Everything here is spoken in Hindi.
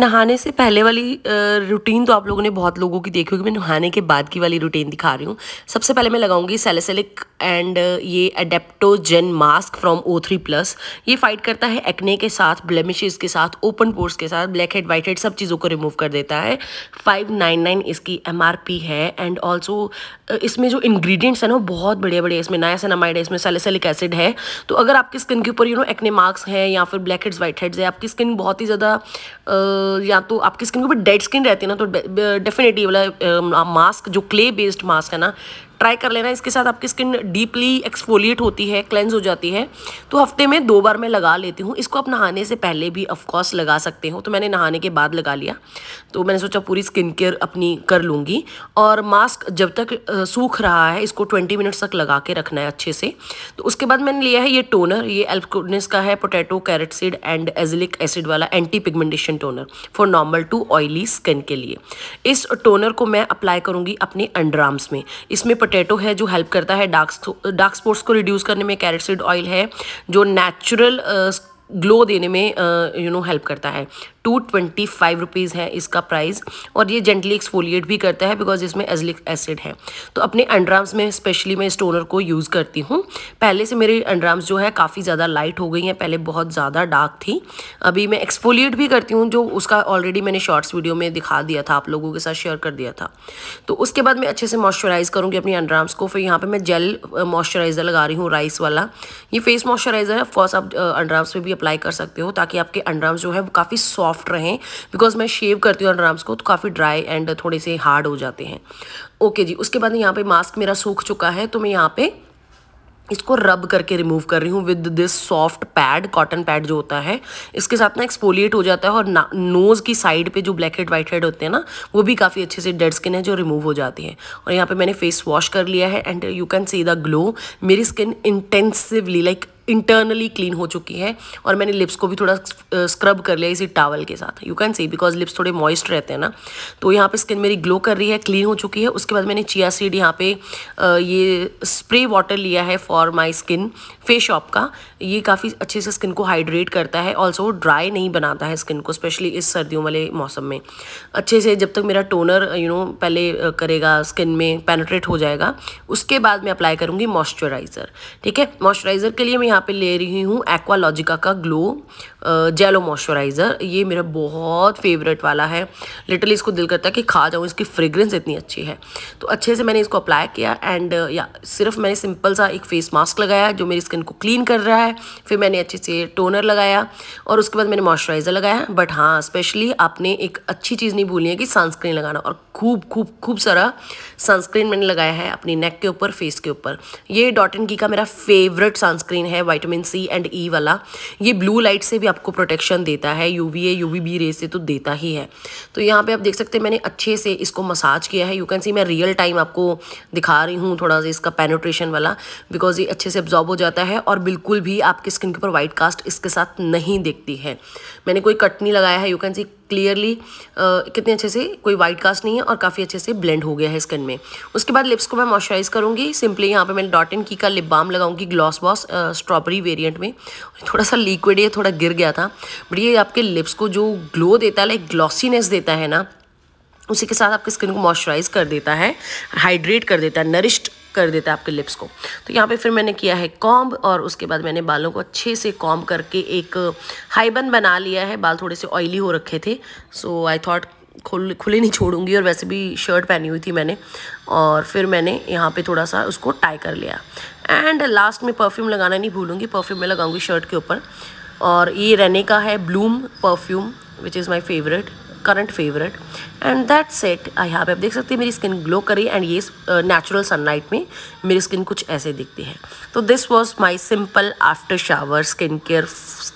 नहाने से पहले वाली रूटीन तो आप लोगों ने बहुत लोगों की देखी होगी मैं नहाने के बाद की वाली रूटीन दिखा रही हूँ सबसे पहले मैं लगाऊंगी सेलेसेलिक एंड ये adaptogen mask from O three plus ये फाइट करता है एक्ने के साथ ब्लेमिशेज के साथ ओपन पोर्स के साथ ब्लैक हेड वाइट हेड सब चीज़ों को रिमूव कर देता है फाइव नाइन नाइन इसकी एम आर पी है एंड ऑल्सो इसमें जो इन्ग्रीडियंट्स हैं ना बहुत बढ़िया बढ़िया इसमें नायासनामाइड है इसमें सेलेसेलिक एसिड है तो अगर आपकी स्किन के ऊपर यू नो एक्ने मार्क्स हैं या फिर ब्लैक हेड्स वाइट हेड्स है आपकी स्किन बहुत ही ज़्यादा या तो आपकी स्किन के ऊपर डेड स्किन रहती है ना तो डेफिनेटली वाला मास्क जो क्ले बेस्ड मास्क है ना ट्राई कर लेना इसके साथ आपकी स्किन डीपली एक्सफोलिएट होती है क्लेंज हो जाती है तो हफ्ते में दो बार मैं लगा लेती हूँ इसको आप नहाने से पहले भी ऑफकोर्स लगा सकते हो तो मैंने नहाने के बाद लगा लिया तो मैंने सोचा पूरी स्किन केयर अपनी कर लूँगी और मास्क जब तक सूख रहा है इसको ट्वेंटी मिनट्स तक लगा के रखना है अच्छे से तो उसके बाद मैंने लिया है ये टोनर ये एल्कोडनेस का है potato carrot seed and azelaic acid वाला anti pigmentation toner for normal to oily skin के लिए इस टोनर को मैं अप्लाई करूँगी अपने अंडर आर्म्स में इसमें पोटैटो है जो हेल्प करता है डार्क डार्क स्पॉट्स को रिड्यूस करने में कैरेट सीड ऑयल है जो नेचुरल ग्लो देने में यू नो हेल्प करता है टू ट्वेंटी फाइव रुपीज़ है इसका प्राइस और ये जेंटली एक्सफोलिएट भी करता है बिकॉज इसमें एजलिक एसिड है तो अपने अंडराम्स में स्पेशली मैं स्टोनर को यूज़ करती हूँ पहले से मेरे अंडराम्स जो है काफ़ी ज़्यादा लाइट हो गई हैं पहले बहुत ज़्यादा डार्क थी अभी मैं एक्सफोलिएट भी करती हूँ जो उसका ऑलरेडी मैंने शॉर्ट्स वीडियो में दिखा दिया था आप लोगों के साथ शेयर कर दिया था तो उसके बाद मैं अच्छे से मॉइस्चराइज़ करूँगी अपनी अंडराम्स को फिर यहाँ पर मैं जेल मॉइस्चराइज़र लगा रही हूँ राइस वाला ये फेस मॉइस्चराइज़र है फॉर्स आप अंडराम्स पर भी अप्लाई कर सकते हो ताकि आपके अंडर आर्म्स जो है वो काफ़ी सॉफ्ट रहें बिकॉज मैं शेव करती हूँ अंडर आर्म्स को तो काफ़ी ड्राई एंड थोड़े से हार्ड हो जाते हैं ओके जी उसके बाद यहाँ पे मास्क मेरा सूख चुका है तो मैं यहाँ पे इसको रब करके रिमूव कर रही हूँ with this soft pad cotton pad जो होता है इसके साथ ना एक्सपोलिएट हो जाता है और नोज़ की साइड पे जो ब्लैक हेड वाइट हेड होते हैं ना वो भी काफ़ी अच्छे से डेड स्किन है जो रिमूव हो जाती है और यहाँ पे मैंने फेस वॉश कर लिया है and you can see the glow मेरी skin intensively like internally clean हो चुकी है और मैंने लिप्स को भी थोड़ा स्क्रब कर लिया इसी टावल के साथ you can see because lips थोड़े मॉइस्ट रहते हैं ना तो यहाँ पे स्किन मेरी ग्लो कर रही है क्लीन हो चुकी है उसके बाद मैंने चिया सीड यहाँ पे ये स्प्रे वाटर लिया है for my skin Face Shop का ये काफ़ी अच्छे से स्किन को हाइड्रेट करता है ऑल्सो ड्राई नहीं बनाता है स्किन को स्पेशली इस सर्दियों वाले मौसम में अच्छे से जब तक मेरा टोनर यू नो पहले करेगा स्किन में पेनोट्रेट हो जाएगा उसके बाद मैं अप्लाई करूँगी मॉइस्चराइज़र ठीक है मॉइस्चराइज़र के लिए मैं यहाँ पे ले रही हूँ एक्वालॉजिका का ग्लो जेलो मॉइस्चराइज़र ये मेरा बहुत फेवरेट वाला है लिटरली इसको दिल करता है कि खा जाऊँ इसकी फ्रेग्रेंस इतनी अच्छी है तो अच्छे से मैंने इसको अप्लाई किया एंड या सिर्फ मैंने सिंपल सा एक फेस मास्क लगाया जो मेरी स्किन को क्लीन कर रहा है फिर मैंने अच्छे से टोनर लगाया और उसके बाद मैंने मॉइस्चराइज़र लगाया बट हाँ स्पेशली आपने एक अच्छी चीज़ नहीं भूलनी है कि सनस्क्रीन लगाना और खूब खूब खूब सारा सनस्क्रीन मैंने लगाया है अपनी नेक के ऊपर फेस के ऊपर ये डॉट एंड की का मेरा फेवरेट सनस्क्रीन है वाइटामिन सी एंड ई वाला ये ब्लू लाइट से भी आपको प्रोटेक्शन देता है U V A U V B ray से तो देता ही है तो यहाँ पे आप देख सकते हैं मैंने अच्छे से इसको मसाज किया है यू कैन सी मैं रियल टाइम आपको दिखा रही हूँ थोड़ा सा इसका पेनोट्रेशन वाला बिकॉज ये अच्छे से ऑब्जॉर्ब हो जाता है और बिल्कुल भी आपकी स्किन के ऊपर वाइट कास्ट इसके साथ नहीं दिखती है मैंने कोई कट नहीं लगाया है यू कैन सी क्लियरली कितने अच्छे से कोई वाइट कास्ट नहीं है और काफ़ी अच्छे से ब्लेंड हो गया है स्किन में उसके बाद लिप्स को मैं मॉइस्चराइज़ करूँगी सिंपली यहाँ पे मैंने डॉट इन की का लिप बाम लगाऊंगी gloss boss straw strawberry variant में थोड़ा सा लिक्विड है थोड़ा गिर गया था बट ये आपके लिप्स को जो ग्लो देता है लाइक ग्लॉसीनेस देता है ना उसी के साथ आपकी स्किन को मॉइस्चराइज कर देता है हाइड्रेट कर देता है नरिश्ड कर देता है आपके लिप्स को तो यहाँ पे फिर मैंने किया है कॉम्ब और उसके बाद मैंने बालों को अच्छे से कॉम्ब करके एक हाइबन बना लिया है बाल थोड़े से ऑयली हो रखे थे सो आई थॉट खुल खुले नहीं छोड़ूंगी और वैसे भी शर्ट पहनी हुई थी मैंने और फिर मैंने यहाँ पे थोड़ा सा उसको टाई कर लिया एंड लास्ट में परफ्यूम लगाना नहीं भूलूंगी परफ्यूम मैं लगाऊंगी शर्ट के ऊपर और ये रहने का है bloom perfume which is my favourite current favourite and that set यहाँ पे आप देख सकते हैं मेरी स्किन ग्लो करी एंड ये नेचुरल सनलाइट में मेरी स्किन कुछ ऐसे दिखती है तो this was my simple after shower skin care